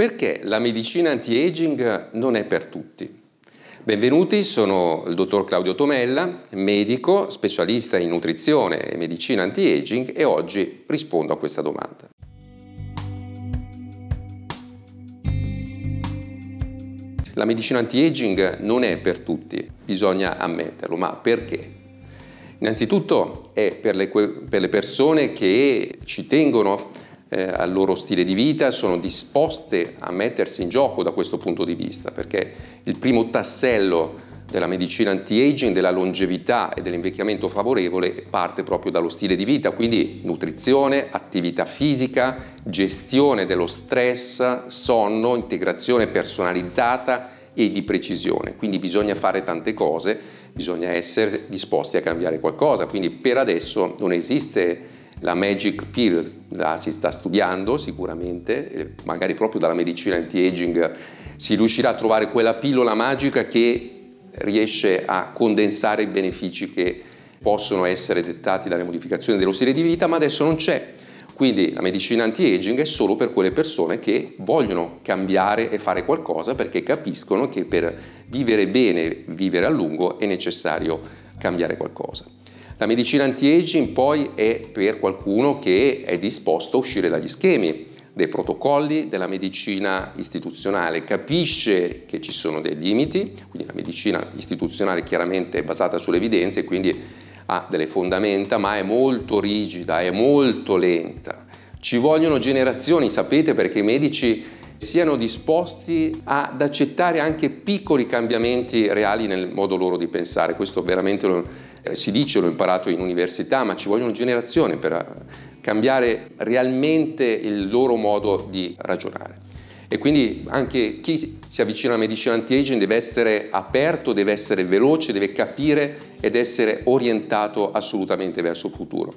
Perché la medicina anti-aging non è per tutti? Benvenuti, sono il dottor Claudio Tomella, medico, specialista in nutrizione e medicina anti-aging e oggi rispondo a questa domanda. La medicina anti-aging non è per tutti, bisogna ammetterlo, ma perché? Innanzitutto è per le, per le persone che ci tengono eh, al loro stile di vita, sono disposte a mettersi in gioco da questo punto di vista, perché il primo tassello della medicina anti-aging, della longevità e dell'invecchiamento favorevole parte proprio dallo stile di vita, quindi nutrizione, attività fisica, gestione dello stress, sonno, integrazione personalizzata e di precisione. Quindi bisogna fare tante cose, bisogna essere disposti a cambiare qualcosa, quindi per adesso non esiste la magic pill la si sta studiando sicuramente, eh, magari proprio dalla medicina anti-aging si riuscirà a trovare quella pillola magica che riesce a condensare i benefici che possono essere dettati dalle modificazioni dello stile di vita, ma adesso non c'è. Quindi la medicina anti-aging è solo per quelle persone che vogliono cambiare e fare qualcosa perché capiscono che per vivere bene, vivere a lungo è necessario cambiare qualcosa. La medicina anti-aging poi è per qualcuno che è disposto a uscire dagli schemi dei protocolli della medicina istituzionale, capisce che ci sono dei limiti, quindi la medicina istituzionale chiaramente è basata sulle evidenze, e quindi ha delle fondamenta, ma è molto rigida, è molto lenta. Ci vogliono generazioni, sapete, perché i medici siano disposti ad accettare anche piccoli cambiamenti reali nel modo loro di pensare. Questo veramente lo eh, si dice, l'ho imparato in università, ma ci vogliono generazioni per eh, cambiare realmente il loro modo di ragionare. E quindi anche chi si avvicina alla medicina anti-aging deve essere aperto, deve essere veloce, deve capire ed essere orientato assolutamente verso il futuro.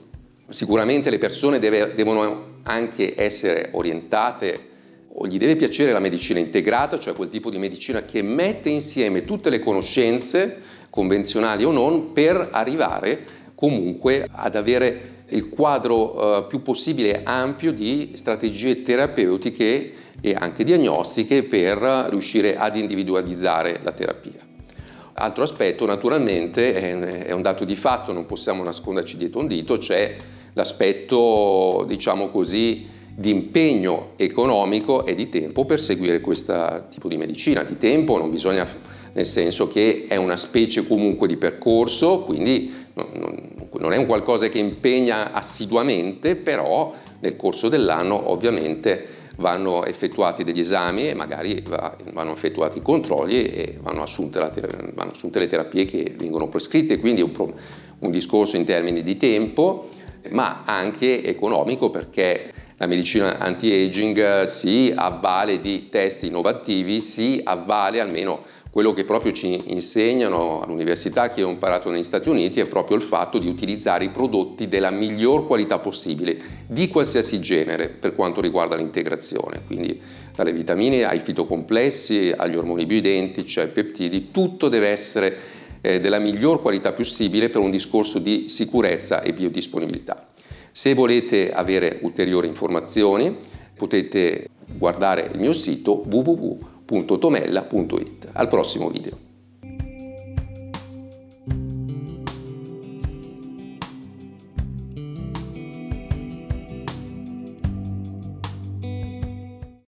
Sicuramente le persone deve, devono anche essere orientate, o gli deve piacere la medicina integrata, cioè quel tipo di medicina che mette insieme tutte le conoscenze, convenzionali o non, per arrivare comunque ad avere il quadro eh, più possibile ampio di strategie terapeutiche e anche diagnostiche per riuscire ad individualizzare la terapia. Altro aspetto naturalmente è, è un dato di fatto, non possiamo nasconderci dietro un dito, c'è l'aspetto diciamo così di impegno economico e di tempo per seguire questo tipo di medicina. Di tempo non bisogna, nel senso che è una specie comunque di percorso, quindi non, è un qualcosa che impegna assiduamente, però nel corso dell'anno ovviamente vanno effettuati degli esami e magari vanno effettuati i controlli e vanno assunte, la, vanno assunte le terapie che vengono prescritte, quindi è un, un discorso in termini di tempo ma anche economico perché la medicina anti-aging eh, si avvale di test innovativi, si avvale almeno quello che proprio ci insegnano all'università che ho imparato negli Stati Uniti è proprio il fatto di utilizzare i prodotti della miglior qualità possibile, di qualsiasi genere per quanto riguarda l'integrazione, quindi dalle vitamine ai fitocomplessi, agli ormoni bioidentici, ai peptidi, tutto deve essere eh, della miglior qualità possibile per un discorso di sicurezza e biodisponibilità. Se volete avere ulteriori informazioni potete guardare il mio sito www.tomella.it. Al prossimo video.